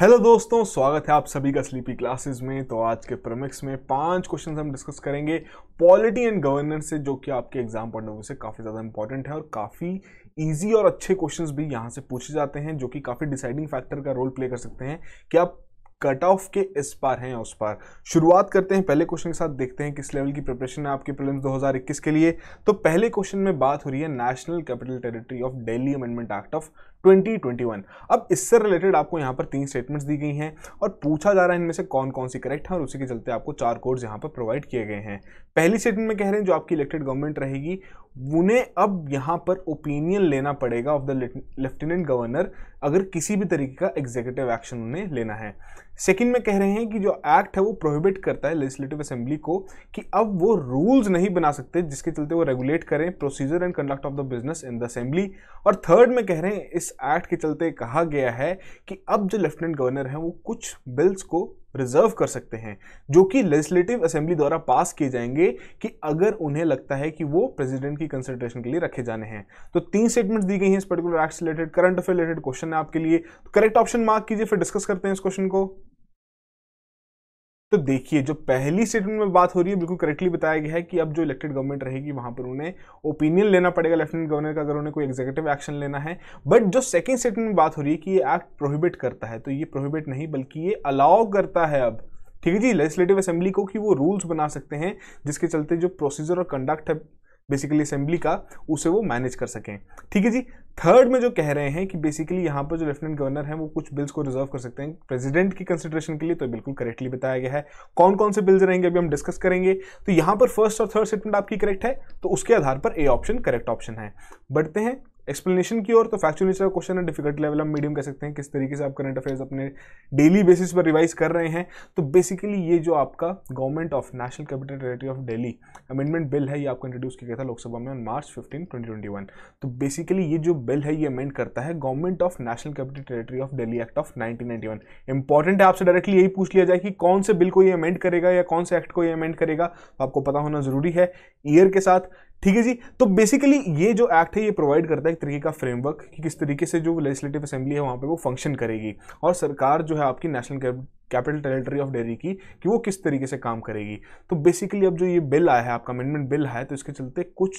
hello दोस्तों स्वागत है आप सभी का स्लीपी क्लासेस में तो आज के प्रमिक्स में पांच क्वेश्चंस हम डिस्कस करेंगे पॉलिटी एंड गवर्नेंस से जो कि आपके एग्जाम पढ़ने से काफ़ी ज़्यादा इंपॉर्टेंट है और काफ़ी इजी और अच्छे क्वेश्चंस भी यहाँ से पूछे जाते हैं जो कि काफ़ी डिसाइडिंग फैक्टर का रोल प्ले कर सकते हैं कि आप कट ऑफ के इस पार हैं उस पार शुरुआत करते हैं पहले क्वेश्चन के साथ देखते हैं किस लेवल की प्रिपरेशन है आपके प्रिलिम्स 2021 के लिए तो पहले क्वेश्चन में बात हो रही है national capital territory of Delhi amendment act of 2021 अब इससे रिलेटेड आपको यहाँ पर तीन स्टेटमेंट्स दी गई हैं और पूछा जा रहा है इनमें से कौन कौन सी करेक्ट है और उसी के चलते आपको चार कोड्स यहाँ पर प्रोवाइड किए गए हैं पहली स्टेटमेंट में कह रहे हैं जो आपकी इलेक्टेड गवर्नमेंट रहेगी उन्हें अब यहाँ पर ओपिनियन लेना पड़ेगा ऑफ द लेफ्टिनेंट गवर्नर अगर किसी भी तरीके का एग्जीक्यूटिव एक्शन उन्हें लेना है सेकंड में कह रहे हैं कि जो एक्ट है वो प्रोहिबिट करता है लेजिस्लेटिव असेंबली को कि अब वो रूल्स नहीं बना सकते जिसके चलते वो रेगुलेट करें procedure and conduct of the business in the assembly और थर्ड में कह रहे हैं इस एक्ट के चलते कहा गया है कि अब जो लेफ्टिनेंट गवर्नर हैं वो कुछ बिल्स को रिजर्व कर सकते हैं जो कि लेजिस्लेटिव असेंबली द्वारा पास किए जाएंगे कि अगर उन्हें लगता है कि वो प्रेसिडेंट की कंसल्टेशन के लिए रखे जाने हैं तो तीन स्टेटमेंट दी गई हैं इस पर्टिकुलर एक्ट से related current affair related question है आपके लिए तो करेक्ट ऑप्शन मार्क कीजिए फिर डिस्कस करते हैं इस क्वेश्चन को तो देखिए जो पहली स्टेटमेंट में बात हो रही है बिल्कुल करेक्टली बताया गया है कि अब जो इलेक्टेड गवर्नमेंट रहेगी वहां पर उन्हें ओपिनियन लेना पड़ेगा लेफ्टिनेंट गवर्नर का अगर उन्हें कोई एग्जीक्यूटिव एक्शन लेना है बट जो सेकेंड स्टेटमेंट में बात हो रही है कि ये एक्ट प्रोहिबिट करता है तो ये प्रोहिबिट नहीं बल्कि ये अलाउ करता है अब ठीक है जी लेजिस्लेटिव असेंबली को कि वो रूल्स बना सकते हैं जिसके चलते जो प्रोसीजर और कंडक्ट है बेसिकली असेंबली का उसे वो मैनेज कर सकें ठीक है जी थर्ड में जो कह रहे हैं कि बेसिकली यहाँ पर जो लेफ्टिनेंट गवर्नर हैं वो कुछ बिल्स को रिजर्व कर सकते हैं प्रेसिडेंट की कंसिडरेशन के लिए तो बिल्कुल करेक्टली बताया गया है कौन कौन से बिल्स रहेंगे अभी हम डिस्कस करेंगे तो यहाँ पर फर्स्ट और थर्ड स्टेटमेंट आपकी करेक्ट है तो उसके आधार पर ए ऑप्शन करेक्ट ऑप्शन है बढ़ते हैं एक्सप्लेनेशन की और तो फैक्चुअल नेचर का क्वेश्चन है डिफिकल्ट लेवल हम मीडियम कह सकते हैं किस तरीके से आप करंट अफेयर्स अपने डेली बेसिस पर रिवाइज कर रहे हैं तो बेसिकली ये जो आपका government of national capital territory of Delhi amendment bill है ये आपको इंट्रोड्यूस किया गया था लोकसभा में ऑन मार्च फिफ्टीन ट्वेंटी तो बेसिकली ये जो बिल है ये अमेंड करता है government of national capital territory of Delhi act of nineteen important है आपसे डायरेक्टली यही पूछ लिया जाए कि कौन से बिल को ये अमेंड करेगा या कौन से एक्ट को ये अमेंड करेगा तो आपको पता होना जरूरी है ईयर के साथ ठीक है जी तो बेसिकली ये जो एक्ट है ये प्रोवाइड करता है एक तरीके का फ्रेमवर्क कि किस तरीके से जो लेजिस्लेटिव असेंबली है वहाँ पे वो फंक्शन करेगी और सरकार जो है आपकी national capital territory of Delhi की कि वो किस तरीके से काम करेगी तो बेसिकली अब जो ये बिल आया है आपका अमेंडमेंट बिल आया है तो इसके चलते कुछ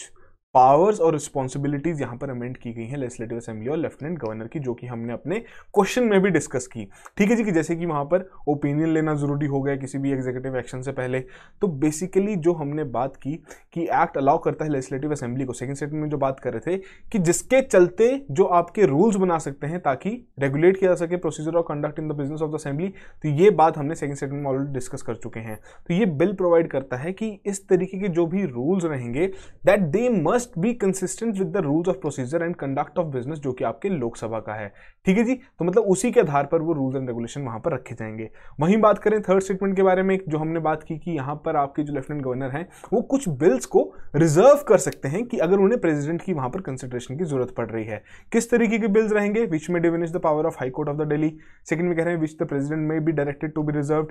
पावर्स और रिस्पॉन्सिबिलिटीज यहां पर अमेंड की गई हैं लेजिस्लेटिव असेंबली और लेफ्टिनेंट गवर्नर की जो कि हमने अपने क्वेश्चन में भी डिस्कस की ठीक है जी कि जैसे कि वहां पर ओपिनियन लेना जरूरी हो गया किसी भी एग्जीक्यूटिव एक्शन से पहले तो बेसिकली जो हमने बात की कि एक्ट अलाउ करता है लेजिस्लेटिव असेंबली को सेकेंड सेट में जो बात कर रहे थे कि जिसके चलते जो आपके रूल्स बना सकते हैं ताकि रेगुलेट किया जा सके procedure of conduct in the business of the assembly तो ये बात हमने सेकेंड सेट में ऑलरेडी डिस्कस कर चुके हैं तो ये बिल प्रोवाइड करता है कि इस तरीके के जो भी रूल्स रहेंगे that they must must be consistent with the rules of procedure and conduct of business जो कि आपके लोकसभा का है ठीक है जी तो मतलब उसी के आधार पर वो रूल्स एंड रेगुलेशन वहां पर रखे जाएंगे वहीं बात करें थर्ड स्टेटमेंट के बारे में जो हमने बात की कि यहां पर आपके जो लेफ्टिनेंट गवर्नर हैं वो कुछ बिल्स को रिजर्व कर सकते हैं कि अगर उन्हें प्रेजिडेंट की वहां पर कंसिडरेशन की जरूरत पड़ रही है किस तरीके के बिल्स रहेंगे विच में diminish the power of high court of the Delhi second में कह रहे हैं विच द प्रेजिडेंट में be directed to be reserve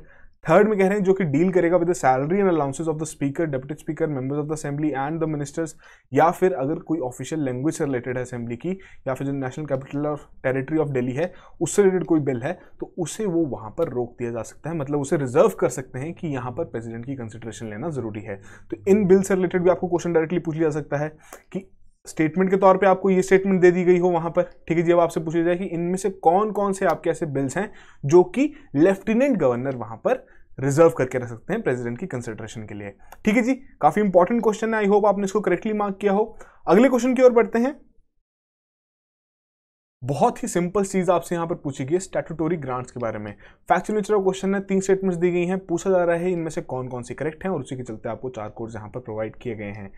third में कह रहे हैं जो कि डील करेगा with the salary and allowances of the speaker deputy speaker members of the assembly and the ministers या फिर अगर कोई ऑफिशियल लैंग्वेज से रिलेटेड है असेंबली की या फिर जो national capital of territory of Delhi है उससे रिलेटेड कोई बिल है तो उसे वो वहाँ पर रोक दिया जा सकता है मतलब उसे रिजर्व कर सकते हैं कि यहाँ पर प्रेसिडेंट की कंसिडरेशन लेना जरूरी है तो इन बिल से रिलेटेड भी आपको क्वेश्चन डायरेक्टली पूछ लिया सकता है कि स्टेटमेंट के तौर पे आपको ये स्टेटमेंट दे दी गई हो वहां पर ठीक है जी अब आपसे पूछा जाए कि इनमें से कौन कौन से आपके ऐसे बिल्स हैं जो कि लेफ्टिनेंट गवर्नर वहां पर रिजर्व करके रख सकते हैं प्रेसिडेंट की कंसिडरेशन के लिए ठीक है जी काफी इंपॉर्टेंट क्वेश्चन है आई होप आपने इसको करेक्टली मार्क किया हो अगले क्वेश्चन की ओर बढ़ते हैं बहुत ही सिंपल चीज आपसे यहां पर पूछी गई है स्टैटूटोरी ग्रांट्स के बारे में फैक्चुअल नेचर ऑफ क्वेश्चन है तीन स्टेटमेंट्स दी गई हैं पूछा जा रहा है इनमें से कौन कौन सी करेक्ट है और उसी के चलते आपको चार कोर्स यहाँ पर प्रोवाइड किए गए हैं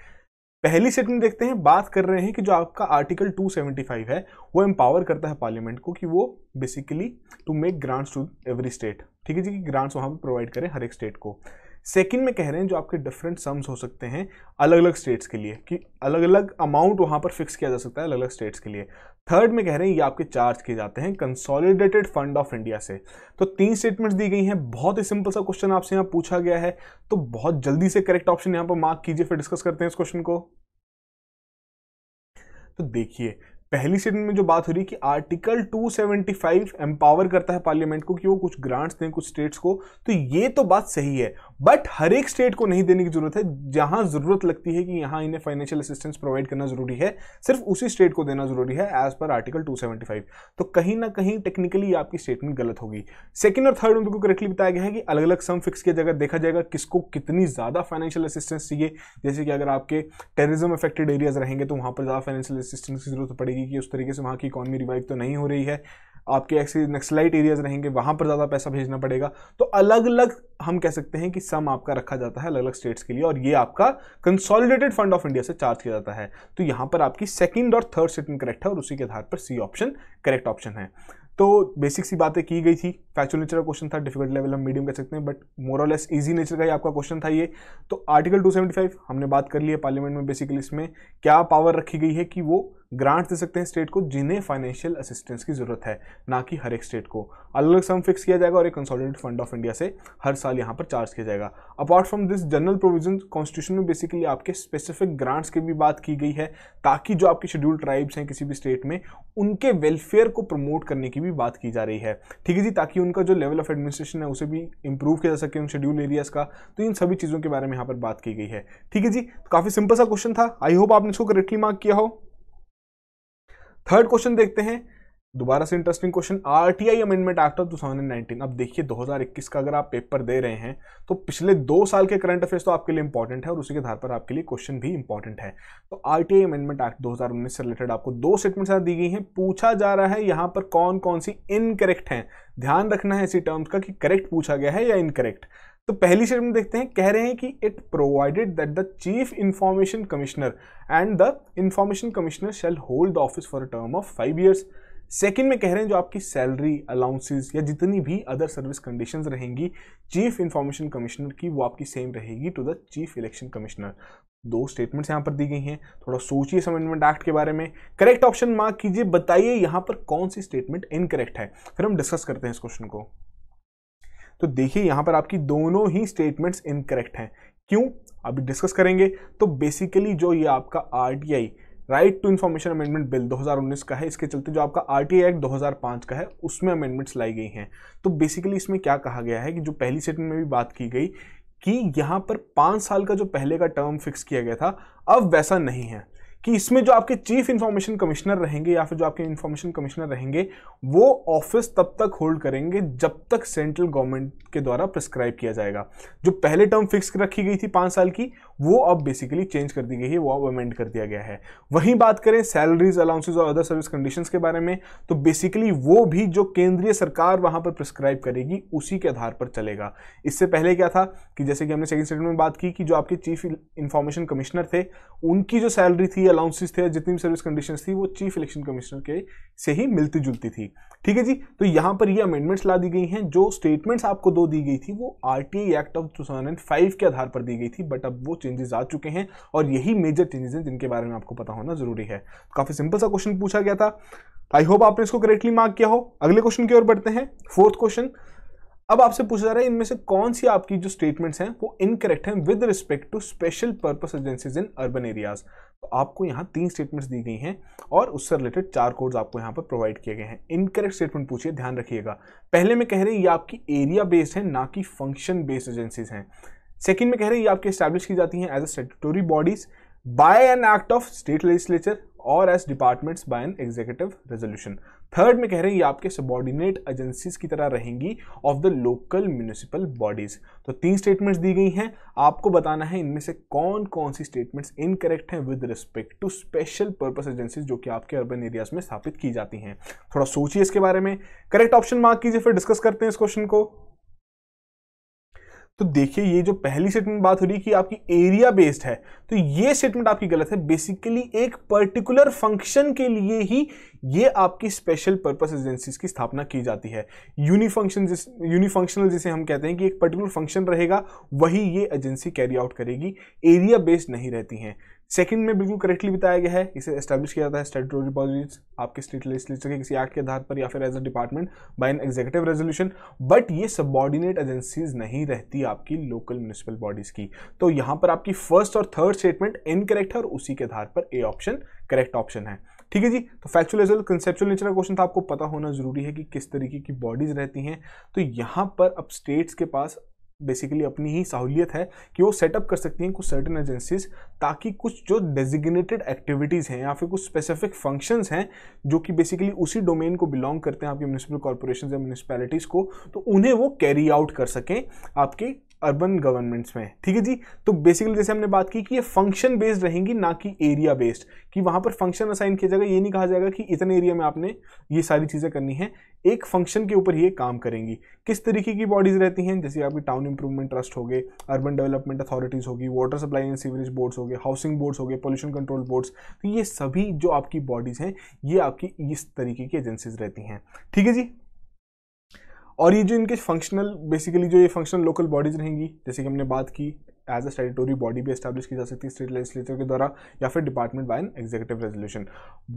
पहली सेट में देखते हैं बात कर रहे हैं कि जो आपका आर्टिकल 275 है वो एम्पावर करता है पार्लियामेंट को कि वो basically to make grants to every state ठीक है जी कि ग्रांट्स वहां पर प्रोवाइड करें हर एक स्टेट को सेकंड में कह रहे हैं जो आपके डिफरेंट सम्स हो सकते हैं अलग अलग स्टेट्स के लिए कि अलग अलग अमाउंट वहां पर फिक्स किया जा सकता है अलग अलग स्टेट्स के लिए थर्ड में कह रहे हैं ये आपके चार्ज किए जाते हैं कंसोलिडेटेड फंड ऑफ इंडिया से तो तीन स्टेटमेंट्स दी गई हैं बहुत ही सिंपल सा क्वेश्चन आपसे यहाँ पूछा गया है तो बहुत जल्दी से करेक्ट ऑप्शन यहाँ पर मार्क कीजिए फिर डिस्कस करते हैं इस क्वेश्चन को तो देखिए पहली स्टेटमेंट में जो बात हो रही है कि आर्टिकल 275 सेवेंटी करता है पार्लियामेंट को कि वो कुछ ग्रांट्स दें कुछ स्टेट्स को तो ये तो बात सही है बट हर एक स्टेट को नहीं देने की जरूरत है जहां जरूरत लगती है कि यहां इन्हें फाइनेंशियल असिस्टेंस प्रोवाइड करना जरूरी है सिर्फ उसी स्टेट को देना जरूरी है एज पर आर्टिकल 275 तो कहीं ना कहीं टेक्निकली आपकी स्टेटमेंट गलत होगी सेकंड और थर्ड में करेक्टली बताया गया है कि अलग अलग सम फिक्स की जगह देखा जाएगा किसको कितनी ज्यादा फाइनेंशियल असिस्टेंस चाहिए जैसे कि अगर आपके टेरिज्म अफेक्टेड एरियाज रहेंगे तो वहां पर ज्यादा फाइनेंशियल असिस्टेंस की जरूरत पड़ेगी कि उस तरीके से वहां की इकॉनमी रिवाइव तो नहीं हो रही है आपके ऐसे नक्सलाइट एरियाज रहेंगे वहाँ पर ज़्यादा पैसा भेजना पड़ेगा तो अलग अलग हम कह सकते हैं कि सम आपका रखा जाता है अलग अलग स्टेट्स के लिए और ये आपका कंसोलिडेटेड फंड ऑफ इंडिया से चार्ज किया जाता है तो यहाँ पर आपकी सेकेंड और थर्ड स्टेटमेंट करेक्ट है और उसी के आधार पर सी ऑप्शन करेक्ट ऑप्शन है तो बेसिक सी बातें की गई थी फैक्चुअल नेचर का क्वेश्चन था डिफिकल्ट लेवल हम मीडियम कह सकते हैं but more or less easy nature का ही आपका क्वेश्चन था ये तो आर्टिकल 275 हमने बात कर ली है पार्लियामेंट में बेसिकली इसमें क्या पावर रखी गई है कि वो ग्रांट दे सकते हैं स्टेट को जिन्हें फाइनेंशियल असिस्टेंस की जरूरत है ना कि हर एक स्टेट को अलग अलग सम फिक्स किया जाएगा और एक कंसोलिडेट फंड ऑफ इंडिया से हर साल यहाँ पर चार्ज किया जाएगा apart from this general provision constitution में बेसिकली आपके स्पेसिफिक ग्रांट्स की भी बात की गई है ताकि जो आपके शेड्यूल ट्राइब्स हैं किसी भी स्टेट में उनके वेलफेयर को प्रमोट करने की भी बात की जा रही है ठीक है जी ताकि उनका जो लेवल ऑफ एडमिनिस्ट्रेशन है उसे भी इंप्रूव किया जा सके उन शेड्यूल एरियाज़ का तो इन सभी चीज़ों के बारे में यहां पर बात की गई है ठीक है जी तो काफ़ी सिंपल सा क्वेश्चन था आई होप आपने इसको करेक्टली मार्क किया हो थर्ड क्वेश्चन देखते हैं दोबारा से interesting question RTI amendment act of 2019 अब देखिए 2021 का अगर आप पेपर दे रहे हैं तो पिछले दो साल के करंट अफेयर्स तो आपके लिए इंपॉर्टेंट है और उसी के आधार पर आपके लिए क्वेश्चन भी इंपॉर्टेंट है तो आरटीआई अमेंडमेंट एक्ट 2019 से रिलेटेड आपको दो स्टेटमेंट्स दी गई हैं पूछा जा रहा है यहाँ पर कौन कौन सी इनकरेक्ट है ध्यान रखना है इसी टर्म्स का कि करेक्ट पूछा गया है या इनकरेक्ट तो पहली स्टेटमेंट देखते हैं कह रहे हैं कि it provided that the chief information commissioner and the information commissioner shall hold office for a term of five years second में कह रहे हैं जो आपकी सैलरी अलाउंसेस या जितनी भी अदर सर्विस कंडीशन रहेंगी चीफ इंफॉर्मेशन कमिश्नर की वो आपकी सेम रहेगी to the chief election commissioner दो स्टेटमेंट्स यहां पर दी गई हैं थोड़ा सोचिए इस अमेंडमेंट एक्ट के बारे में करेक्ट ऑप्शन मार्क कीजिए बताइए यहां पर कौन सी स्टेटमेंट इनकरेक्ट है फिर हम डिस्कस करते हैं इस क्वेश्चन को तो देखिए यहां पर आपकी दोनों ही स्टेटमेंट्स इनकरेक्ट हैं क्यों अभी डिस्कस करेंगे तो बेसिकली जो ये आपका RTI right to information amendment bill 2019 का है इसके चलते जो आपका आर एक्ट 2005 का है उसमें अमेंडमेंट्स लाई गई हैं तो बेसिकली इसमें क्या कहा गया है कि जो पहली सेट में भी बात की गई कि यहाँ पर पाँच साल का जो पहले का टर्म फिक्स किया गया था अब वैसा नहीं है कि इसमें जो आपके चीफ इंफॉर्मेशन कमिश्नर रहेंगे या फिर जो आपके इंफॉर्मेशन कमिश्नर रहेंगे वो ऑफिस तब तक होल्ड करेंगे जब तक सेंट्रल गवर्नमेंट के द्वारा प्रिस्क्राइब किया जाएगा जो पहले टर्म फिक्स रखी गई थी पांच साल की वो अब बेसिकली चेंज कर दी गई है वो अब अमेंड कर दिया गया है वहीं बात करें सैलरीज अलाउंसेज और अदर सर्विस कंडीशन के बारे में तो बेसिकली वो भी जो केंद्रीय सरकार वहां पर प्रिस्क्राइब करेगी उसी के आधार पर चलेगा इससे पहले क्या था कि जैसे कि हमने सेकंड सेटमेंट में बात की कि जो आपके चीफ इंफॉर्मेशन कमिश्नर थे उनकी जो सैलरी थी अलाउंसेस थे जितनी भी सर्विस कंडीशंस थी वो चीफ इलेक्शन कमिश्नर के से ही मिलती जुलती थी ठीक है जी तो यहाँ पर ये अमेंडमेंट्स ला दी गई हैं जो स्टेटमेंट्स आपको दो दी गई थी वो आर एक्ट ऑफ टू के आधार पर दी गई थी बट अब वो चेंजेस आ चुके हैं और यही मेजर चेंजेस हैं जिनके बारे में आपको पता होना जरूरी है काफ़ी सिंपल सा क्वेश्चन पूछा गया था आई होप आपने इसको करेक्टली मार्क किया हो अगले क्वेश्चन की ओर बढ़ते हैं फोर्थ क्वेश्चन अब आपसे पूछा जा रहा है इनमें से कौन सी आपकी जो स्टेटमेंट्स हैं वो इनकरेक्ट हैं with respect to special purpose agencies in urban areas तो आपको यहाँ तीन स्टेटमेंट्स दी गई हैं और उससे रिलेटेड चार कोड्स आपको यहाँ पर प्रोवाइड किए गए हैं इनकरेक्ट स्टेटमेंट पूछिए ध्यान रखिएगा पहले में कह रहे हैं ये आपकी एरिया बेस्ड है ना कि फंक्शन बेस्ड एजेंसीज हैं सेकेंड में कह रहे हैं ये आपकी स्टैब्लिश की जाती हैं as a statutory bodies by an act of state legislature और as departments by an executive resolution third में कह रहे हैं ये आपके सबॉर्डिनेट एजेंसीज की तरह रहेंगी of the local municipal bodies तो तीन स्टेटमेंट्स दी गई हैं आपको बताना है इनमें से कौन कौन सी स्टेटमेंट्स इनकरेक्ट हैं with respect to special purpose agencies जो कि आपके अर्बन एरियाज में स्थापित की जाती हैं थोड़ा सोचिए इसके बारे में करेक्ट ऑप्शन मार्क कीजिए फिर डिस्कस करते हैं इस क्वेश्चन को तो देखिए ये जो पहली स्टेटमेंट बात हो रही है कि आपकी एरिया बेस्ड है तो ये स्टेटमेंट आपकी गलत है बेसिकली एक पर्टिकुलर फंक्शन के लिए ही ये आपकी स्पेशल पर्पस एजेंसीज की स्थापना की जाती है यूनिफंक्शन जिस यूनिफंक्शनल जिसे हम कहते हैं कि एक पर्टिकुलर फंक्शन रहेगा वही ये एजेंसी कैरी आउट करेगी एरिया बेस्ड नहीं रहती हैं सेकंड में बिल्कुल करेक्टली बताया गया है इसे एस्टेब्लिश किया जाता है स्टेटरी डिपॉजिट आपके स्टेट लेजिस्लेचर के किसी एक्ट के आधार पर या फिर as a department by an executive resolution but ये सबॉर्डिनेट एजेंसीज नहीं रहती आपकी लोकल म्यूनिसिपल बॉडीज की तो यहाँ पर आपकी फर्स्ट और थर्ड स्टेटमेंट इनकरेक्ट है और उसी के आधार पर ए ऑप्शन करेक्ट ऑप्शन है ठीक है जी तो फैक्चुअल एज कंसेप्चुअल नेचर का क्वेश्चन था आपको पता होना जरूरी है कि किस तरीके की बॉडीज रहती हैं तो यहाँ पर अब स्टेट्स के पास बेसिकली अपनी ही सहूलियत है कि वो सेटअप कर सकती हैं कुछ सर्टन एजेंसीज ताकि कुछ जो डेजिग्नेटेड एक्टिविटीज़ हैं या फिर कुछ स्पेसिफिक फंक्शंस हैं जो कि बेसिकली उसी डोमेन को बिलोंग करते हैं आपके म्यूनसिपल कॉरपोरेशन या म्यूनसिपैलिटीज़ को तो उन्हें वो कैरी आउट कर सकें आपके अर्बन गवर्नमेंट्स में ठीक है जी तो बेसिकली जैसे हमने बात की कि ये फंक्शन बेस्ड रहेंगी ना कि एरिया बेस्ड कि वहाँ पर फंक्शन असाइन किया जाएगा ये नहीं कहा जाएगा कि इतने एरिया में आपने ये सारी चीज़ें करनी है एक फंक्शन के ऊपर ये काम करेंगी किस तरीके की बॉडीज़ रहती हैं जैसे आपकी टाउन इंप्रूवमेंट ट्रस्ट हो गए अर्बन डेवलपमेंट अथॉरिटीज़ होगी water supply and sewerage boards हो गए हाउसिंग बोर्ड्स हो गए पॉल्यूशन कंट्रोल बोर्ड्स तो ये सभी जो आपकी बॉडीज़ हैं ये आपकी इस तरीके की एजेंसीज रहती हैं ठीक है जी और ये जो इनके फंक्शनल बेसिकली जो ये फंक्शनल लोकल बॉडीज रहेंगी जैसे कि हमने बात की एज अ स्टेटोरी बॉडी भी एस्टैब्लिश की जा सकती है स्टेट लेजिस्लेचर के द्वारा या फिर department by an executive resolution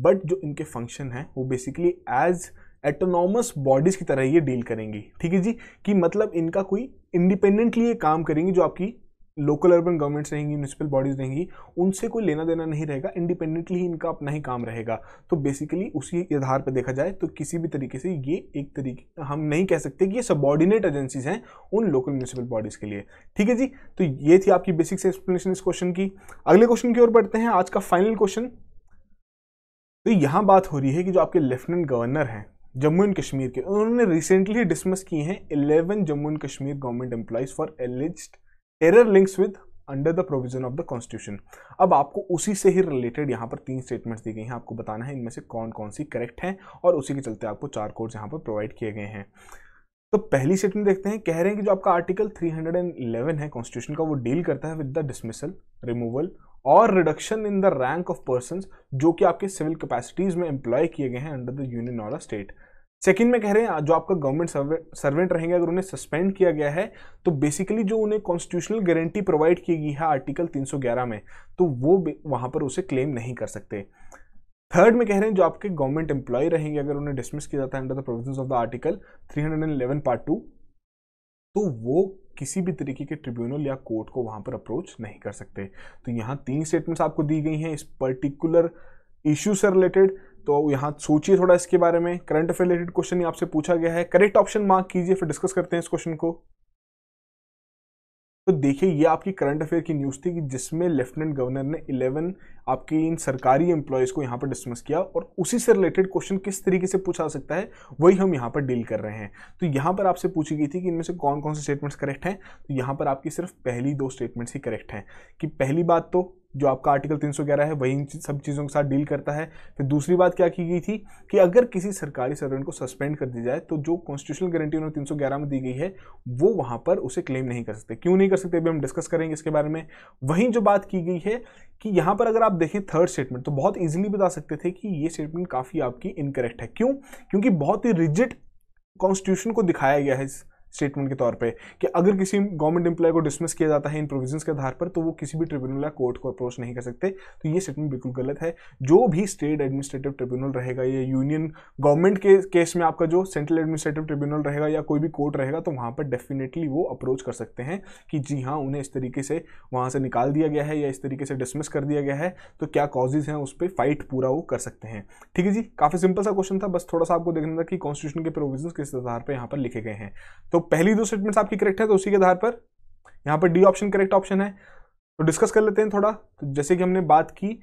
but जो इनके फंक्शन हैं वो बेसिकली एज एटोनॉमस बॉडीज़ की तरह ये डील करेंगी ठीक है जी कि मतलब इनका कोई इंडिपेंडेंटली ये काम करेंगी जो आपकी लोकल अर्बन गवर्नमेंट्स रहेंगी म्यूनसिपल बॉडीज़ रहेंगी उनसे कोई लेना देना नहीं रहेगा इंडिपेंडेंटली ही इनका अपना ही काम रहेगा तो बेसिकली उसी आधार पर देखा जाए तो किसी भी तरीके से ये एक तरीके हम नहीं कह सकते कि ये सबॉर्डिनेट एजेंसीज हैं उन लोकल म्यूनसिपल बॉडीज़ के लिए ठीक है जी तो ये थी आपकी बेसिक्स एक्सप्लेनेशन इस क्वेश्चन की अगले क्वेश्चन की ओर बढ़ते हैं आज का फाइनल क्वेश्चन तो यहां बात हो रही है कि जो आपके लेफ्टिनेंट गवर्नर हैं जम्मू एंड कश्मीर के उन्होंने रिसेंटली डिसमस किए हैं 11 Jammu and Kashmir government employees for alleged terror links with under the provision of the constitution अब आपको उसी से ही रिलेटेड यहाँ पर तीन स्टेटमेंट्स दी गई हैं आपको बताना है इनमें से कौन कौन सी करेक्ट हैं और उसी के चलते आपको चार कोड्स यहाँ पर प्रोवाइड किए गए हैं तो पहली स्टेटमेंट देखते हैं कह रहे हैं कि जो आपका आर्टिकल 311 है कॉन्स्टिट्यूशन का वो डील करता है विद द डिसमिसल रिमूवल और reduction in the rank of person जो कि आपके सिविल कैपेसिटीज में एम्प्लॉय किए गए हैं अंडर द यूनियन और स्टेट सेकंड में कह रहे हैं जो आपका गवर्नमेंट सर्वेंट रहेंगे अगर उन्हें सस्पेंड किया गया है तो बेसिकली जो उन्हें कॉन्स्टिट्यूशनल गारंटी प्रोवाइड की गई है आर्टिकल 311 में तो वो वहां पर उसे क्लेम नहीं कर सकते थर्ड में कह रहे हैं जो आपके गवर्नमेंट एम्प्लॉय रहेंगे अगर उन्हें डिसमिस किया जाता है under the provision of the article three part two तो वो किसी भी तरीके के ट्रिब्यूनल या कोर्ट को वहां पर अप्रोच नहीं कर सकते तो यहाँ तीन स्टेटमेंट्स आपको दी गई हैं इस पर्टिकुलर इश्यू से रिलेटेड तो यहाँ सोचिए थोड़ा इसके बारे में करंट अफेयर रिलेटेड क्वेश्चन आपसे पूछा गया है करेक्ट ऑप्शन मार्क कीजिए फिर डिस्कस करते हैं इस क्वेश्चन को तो देखिए ये आपकी करंट अफेयर की न्यूज़ थी कि जिसमें लेफ्टिनेंट गवर्नर ने 11 आपके इन सरकारी एम्प्लॉयज़ को यहां पर डिसमिस किया और उसी से रिलेटेड क्वेश्चन किस तरीके से पूछा जा सकता है वही हम यहां पर डील कर रहे हैं तो यहां पर आपसे पूछी गई थी कि इनमें से कौन कौन से स्टेटमेंट्स करेक्ट हैं तो यहां पर आपकी सिर्फ पहली दो स्टेटमेंट्स ही करेक्ट हैं कि पहली बात तो जो आपका आर्टिकल 311 है वही इन सब चीज़ों के साथ डील करता है फिर दूसरी बात क्या की गई थी कि अगर किसी सरकारी सर्वेंट को सस्पेंड कर दिया जाए तो जो कॉन्स्टिट्यूशनल गारंटी उन्होंने 311 में दी गई है वो वहाँ पर उसे क्लेम नहीं कर सकते क्यों नहीं कर सकते अभी हम डिस्कस करेंगे इसके बारे में वहीं जो बात की गई है कि यहाँ पर अगर आप देखें थर्ड स्टेटमेंट तो बहुत ईजिली बता सकते थे कि ये स्टेटमेंट काफ़ी आपकी इनकरेक्ट है क्यों क्योंकि बहुत ही रिजिट कॉन्स्टिट्यूशन को दिखाया गया है स्टेटमेंट के तौर पे कि अगर किसी गवर्नमेंट एम्प्लॉय को डिसमिस किया जाता है इन प्रोविजंस के आधार पर तो वो किसी भी ट्रिब्यूनल या कोर्ट को अप्रोच नहीं कर सकते तो ये स्टेटमेंट बिल्कुल गलत है जो भी स्टेट एडमिनिस्ट्रेटिव ट्रिब्यूनल रहेगा या यूनियन गवर्नमेंट के केस में आपका जो सेंट्रल एडमिनिस्ट्रेटिव ट्रिब्यूनल रहेगा या कोई भी कोर्ट रहेगा तो वहाँ पर डेफिनेटली वो अप्रोच कर सकते हैं कि जी हाँ उन्हें इस तरीके से वहाँ से निकाल दिया गया है या इस तरीके से डिसमिस कर दिया गया है तो क्या कॉजेज हैं उस पर फाइट पूरा वो कर सकते हैं ठीक है जी काफ़ी सिंपल सा क्वेश्चन था बस थोड़ा सा आपको देखना था कि कॉन्स्टिट्यूशन के प्रोविजन किस आधार पर यहाँ पर लिखे गए हैं तो तो पहली दो स्टेटमेंट आपकी करेक्ट है तो उसी के आधार पर यहां पर डी ऑप्शन करेक्ट ऑप्शन है तो डिस्कस कर लेते हैं थोड़ा तो जैसे कि हमने बात की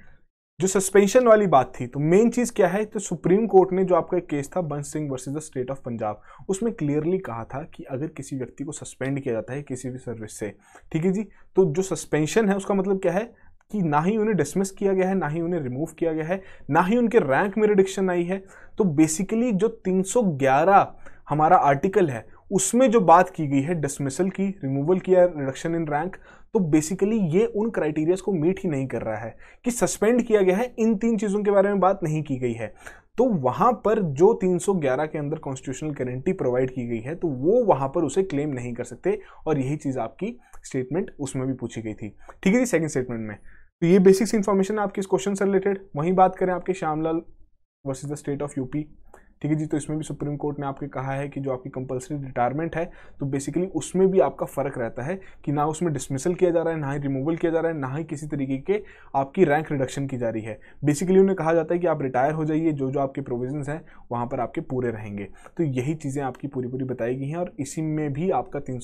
जो सस्पेंशन वाली बात थी तो मेन चीज़ क्या है तो सुप्रीम कोर्ट ने जो आपका एक केस था Bans Singh versus the state of Punjab उसमें क्लियरली कहा था कि अगर किसी व्यक्ति को सस्पेंड किया जाता है किसी भी सर्विस से ठीक है जी तो जो सस्पेंशन है उसका मतलब क्या है कि ना ही उन्हें डिसमिस किया गया है ना ही उन्हें रिमूव किया गया है ना ही उनके रैंक में रिडिक्शन आई है तो बेसिकली जो तीन हमारा आर्टिकल है उसमें जो बात की गई है डिसमिसल की रिमूवल की या रिडक्शन इन रैंक तो बेसिकली ये उन क्राइटेरियाज को मीट ही नहीं कर रहा है कि सस्पेंड किया गया है इन तीन चीज़ों के बारे में बात नहीं की गई है तो वहाँ पर जो 311 के अंदर कॉन्स्टिट्यूशनल गारंटी प्रोवाइड की गई है तो वो वहाँ पर उसे क्लेम नहीं कर सकते और यही चीज़ आपकी स्टेटमेंट उसमें भी पूछी गई थी ठीक है जी सेकंड स्टेटमेंट में तो ये बेसिक्स इन्फॉर्मेशन आपके इस क्वेश्चन से रिलेटेड वहीं बात करें आपके Shyamlal versus the state of UP ठीक है जी तो इसमें भी सुप्रीम कोर्ट ने आपके कहा है कि जो आपकी कंपलसरी रिटायरमेंट है तो बेसिकली उसमें भी आपका फ़र्क रहता है कि ना उसमें डिसमिसल किया जा रहा है ना ही रिमूवल किया जा रहा है ना ही किसी तरीके के आपकी रैंक रिडक्शन की जा रही है बेसिकली उन्हें कहा जाता है कि आप रिटायर हो जाइए जो जो आपके प्रोविजन हैं वहाँ पर आपके पूरे रहेंगे तो यही चीज़ें आपकी पूरी पूरी बताई गई हैं और इसी में भी आपका तीन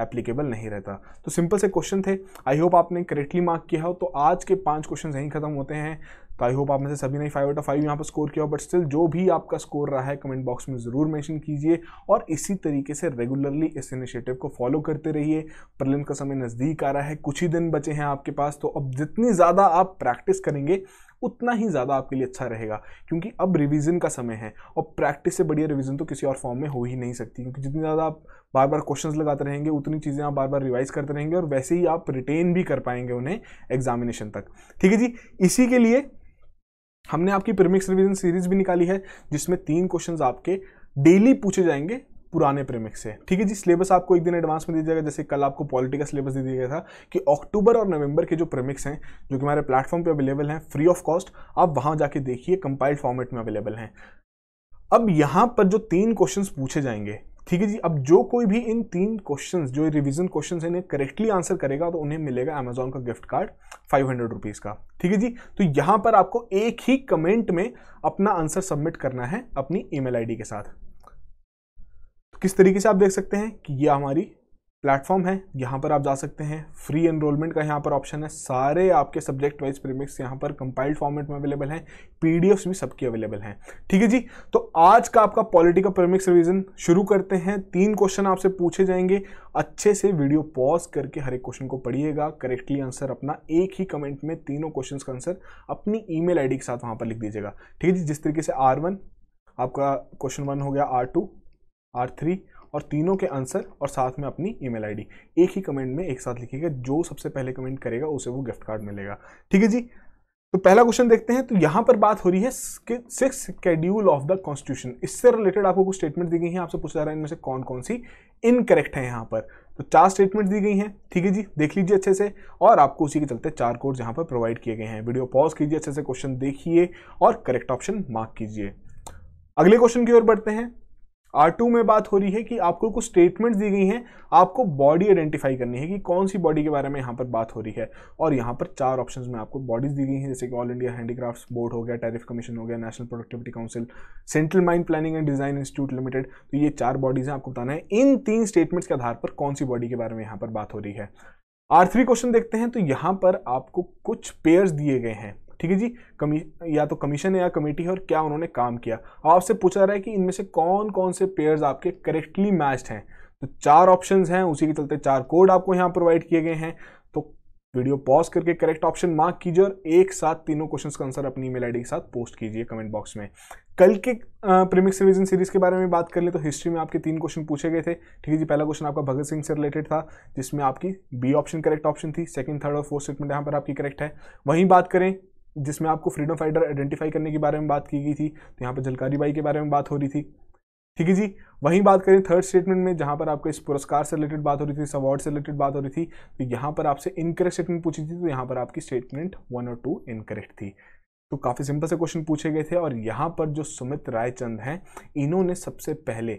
एप्लीकेबल नहीं रहता तो सिंपल से क्वेश्चन थे आई होप आपने करेक्टली मार्क किया हो तो आज के पाँच क्वेश्चन यहीं खत्म होते हैं तो आई होप आप में से सभी ने फाइव आउट ऑफ फाइव यहाँ पर स्कोर किया बट स्टिल जो भी आपका स्कोर रहा है कमेंट बॉक्स में ज़रूर मैंशन कीजिए और इसी तरीके से रेगुलरली इस इनिशिएटिव को फॉलो करते रहिए प्रलिम का समय नज़दीक आ रहा है कुछ ही दिन बचे हैं आपके पास तो अब जितनी ज़्यादा आप प्रैक्टिस करेंगे उतना ही ज़्यादा आपके लिए अच्छा रहेगा क्योंकि अब रिविजन का समय है और प्रैक्टिस से बढ़िया रिविजन तो किसी और फॉर्म में हो ही नहीं सकती क्योंकि जितनी ज़्यादा आप बार बार क्वेश्चंस लगाते रहेंगे उतनी चीज़ें आप बार बार रिवाइज करते रहेंगे और वैसे ही आप रिटेन भी कर पाएंगे उन्हें एग्जामिनेशन तक ठीक है जी इसी के लिए हमने आपकी प्रीमिक्स रिविजन सीरीज भी निकाली है जिसमें तीन क्वेश्चन आपके डेली पूछे जाएंगे पुराने प्रेमिक्स से ठीक है जी सिलेबस आपको एक दिन एडवांस में दीजिएगा जैसे कल आपको पॉलिटी का सिलेबस दे दिया गया था कि अक्टूबर और नवंबर के जो प्रेमिक्स हैं जो कि हमारे प्लेटफॉर्म पे अवेलेबल हैं फ्री ऑफ कॉस्ट आप वहां जाके देखिए कंपाइल्ड फॉर्मेट में अवेलेबल हैं अब यहाँ पर जो तीन क्वेश्चन पूछे जाएंगे ठीक है जी अब जो कोई भी इन तीन क्वेश्चन जो रिविजन क्वेश्चन है इन्हें करेक्टली आंसर करेगा तो उन्हें मिलेगा अमेजोन का gift card five hundred rupees का ठीक है जी तो यहां पर आपको एक ही कमेंट में अपना आंसर सबमिट करना है अपनी ईमेल आईडी के साथ तो किस तरीके से आप देख सकते हैं कि यह हमारी प्लेटफॉर्म है यहाँ पर आप जा सकते हैं फ्री एनरोलमेंट का यहाँ पर ऑप्शन है सारे आपके सब्जेक्ट वाइज प्रीमिक्स यहाँ पर कंपाइल्ड फॉर्मेट में अवेलेबल हैं पीडीएफ्स भी सबकी अवेलेबल हैं ठीक है जी तो आज का आपका पॉलिटिकल प्रीमिक्स रिवीजन शुरू करते हैं तीन क्वेश्चन आपसे पूछे जाएंगे अच्छे से वीडियो पॉज करके हर एक क्वेश्चन को पढ़िएगा करेक्टली आंसर अपना एक ही कमेंट में तीनों क्वेश्चन का आंसर अपनी ई मेल के साथ वहाँ पर लिख दीजिएगा ठीक है जी जिस तरीके से आर वन आपका क्वेश्चन वन हो गया आर टू आर थ्री और तीनों के आंसर और साथ में अपनी ईमेल आईडी एक ही कमेंट में एक साथ लिखिएगा जो सबसे पहले कमेंट करेगा उसे वो गिफ्ट कार्ड मिलेगा ठीक है जी तो पहला क्वेश्चन देखते हैं तो यहां पर बात हो रही है six schedule of the constitution इससे रिलेटेड आपको कुछ स्टेटमेंट दी गई है आपसे पूछा जा रहा है इनमें से कौन कौन सी इनकरेक्ट है यहां पर तो चार स्टेटमेंट दी गई हैं ठीक है जी देख लीजिए अच्छे से और आपको उसी के चलते चार कोड यहां पर प्रोवाइड किए गए हैं वीडियो पॉज कीजिए अच्छे से क्वेश्चन देखिए और करेक्ट ऑप्शन मार्क कीजिए अगले क्वेश्चन की ओर बढ़ते हैं आर टू में बात हो रही है कि आपको कुछ स्टेटमेंट्स दी गई हैं आपको बॉडी आइडेंटिफाई करनी है कि कौन सी बॉडी के बारे में यहाँ पर बात हो रही है और यहाँ पर चार ऑप्शन में आपको बॉडीज दी गई हैं जैसे कि ऑल इंडिया हैंडीक्राफ्ट बोर्ड हो गया टैरिफ कमीशन हो गया national productivity council central mine planning and design institute limited तो ये चार बॉडीज हैं आपको बताना है इन तीन स्टेटमेंट्स के आधार पर कौन सी बॉडी के बारे में यहाँ पर बात हो रही है आर थ्री क्वेश्चन देखते हैं तो यहाँ पर आपको कुछ पेयर्स दिए गए हैं ठीक है जी कमी या तो कमीशन है या कमेटी है और क्या उन्होंने काम किया अब आपसे पूछा रहा है कि इनमें से कौन कौन से पेयर्स आपके करेक्टली मैच्ड हैं तो चार ऑप्शन हैं उसी के चलते चार कोड आपको यहाँ प्रोवाइड किए गए हैं तो वीडियो पॉज करके करेक्ट ऑप्शन मार्क कीजिए और एक साथ तीनों क्वेश्चन का आंसर अपनी ईमेल आई के साथ पोस्ट कीजिए कमेंट बॉक्स में कल के प्रीमिक्स रिविजन सीरीज के बारे में बात कर ले तो हिस्ट्री में आपके तीन क्वेश्चन पूछे गए थे ठीक है जी पहला क्वेश्चन आपका भगत सिंह से रिलेटेड था जिसमें आपकी बी ऑप्शन करेक्ट ऑप्शन थी सेकंड थर्ड और फोर्थ स्टेटमेंट यहाँ पर आपकी करेक्ट है वहीं बात करें जिसमें आपको फ्रीडम फाइटर आइडेंटिफाई करने के बारे में बात की गई थी तो यहाँ पर जलकारी बाई के बारे में बात हो रही थी ठीक है जी वहीं बात करें थर्ड स्टेटमेंट में जहाँ पर आपको इस पुरस्कार से रिलेटेड बात हो रही थी इस अवार्ड से रिलेटेड बात हो रही थी तो यहाँ पर आपसे इनकरेक्ट स्टेटमेंट पूछी थी तो यहाँ पर आपकी स्टेटमेंट वन और टू इनकरेक्ट थी तो काफ़ी सिंपल से क्वेश्चन पूछे गए थे और यहाँ पर जो सुमित रायचंद हैं इन्होंने सबसे पहले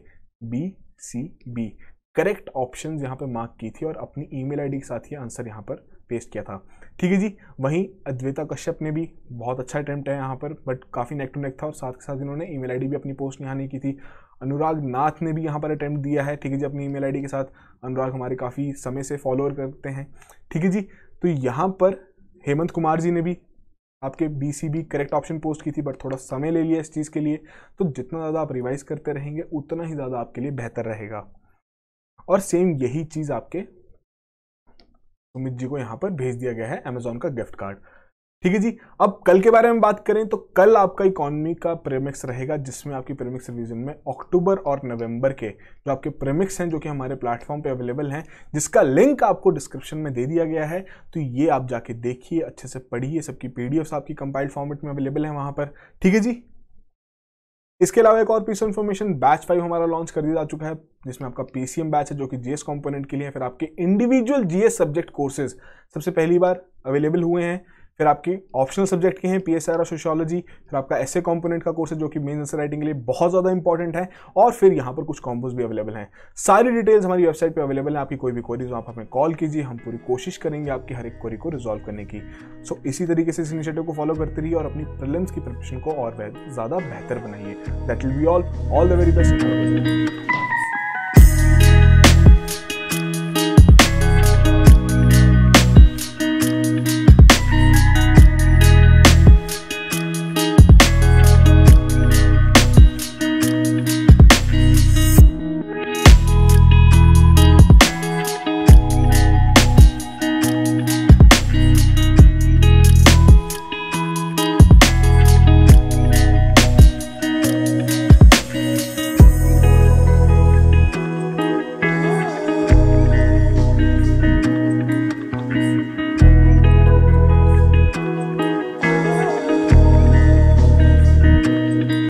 B C B correct option यहाँ पर मार्क की थी और अपनी ई मेल के साथ ही आंसर यहाँ पर पेस्ट किया था ठीक है जी वहीं अद्वैता कश्यप ने भी बहुत अच्छा अटैम्प्ट है यहाँ पर बट काफ़ी नेक टू नेक था और साथ के साथ इन्होंने ईमेल आईडी भी अपनी पोस्ट यहाँ नहीं की थी अनुराग नाथ ने भी यहाँ पर अटैम्प्ट दिया है ठीक है जी अपनी ईमेल आईडी के साथ अनुराग हमारे काफ़ी समय से फॉलोअर करते हैं ठीक है जी तो यहाँ पर हेमंत कुमार जी ने भी आपके B C B correct option post की थी बट थोड़ा समय ले लिया इस चीज़ के लिए तो जितना ज़्यादा आप रिवाइज करते रहेंगे उतना ही ज़्यादा आपके लिए बेहतर रहेगा और सेम यही चीज़ आपके सुमित जी को यहाँ पर भेज दिया गया है अमेजोन का गिफ्ट कार्ड ठीक है जी अब कल के बारे में बात करें तो कल आपका इकोनॉमी का प्रेमिक्स रहेगा जिसमें आपकी प्रेमिक्स रिविजन में अक्टूबर और नवंबर के जो आपके प्रेमिक्स हैं जो कि हमारे प्लेटफॉर्म पे अवेलेबल हैं जिसका लिंक आपको डिस्क्रिप्शन में दे दिया गया है तो ये आप जाके देखिए अच्छे से पढ़िए सबकी पी आपकी कंपाइल्ड फॉर्मेट में अवेलेबल है वहाँ पर ठीक है जी इसके अलावा एक और piece of information batch five हमारा लॉन्च कर दिया जा चुका है जिसमें आपका पीसीएम बैच है जो कि जीएस कंपोनेंट के लिए फिर आपके इंडिविजुअल जीएस सब्जेक्ट कोर्सेज सबसे पहली बार अवेलेबल हुए हैं फिर आपके ऑप्शनल सब्जेक्ट के हैं पी और सोशोलॉजी फिर आपका ऐसे कॉम्पोनेंट का कोर्स है जो कि मेन आंसर राइटिंग के लिए बहुत ज़्यादा इंपॉर्टेंट है और फिर यहाँ पर कुछ कॉम्बोज भी अवेलेबल हैं सारी डिटेल्स हमारी वेबसाइट पर अवेलेबल है आपकी कोई भी क्वेरीज आप हमें कॉल कीजिए हम पूरी कोशिश करेंगे आपकी हर एक क्वेरी को रिजॉल्व करने की सो so, इसी तरीके से इस इनिशिएटिव को फॉलो करते रहिए और अपनी प्रलम्स की प्रिपरेशन को और ज़्यादा बेहतर बनाइए that will be all all the very best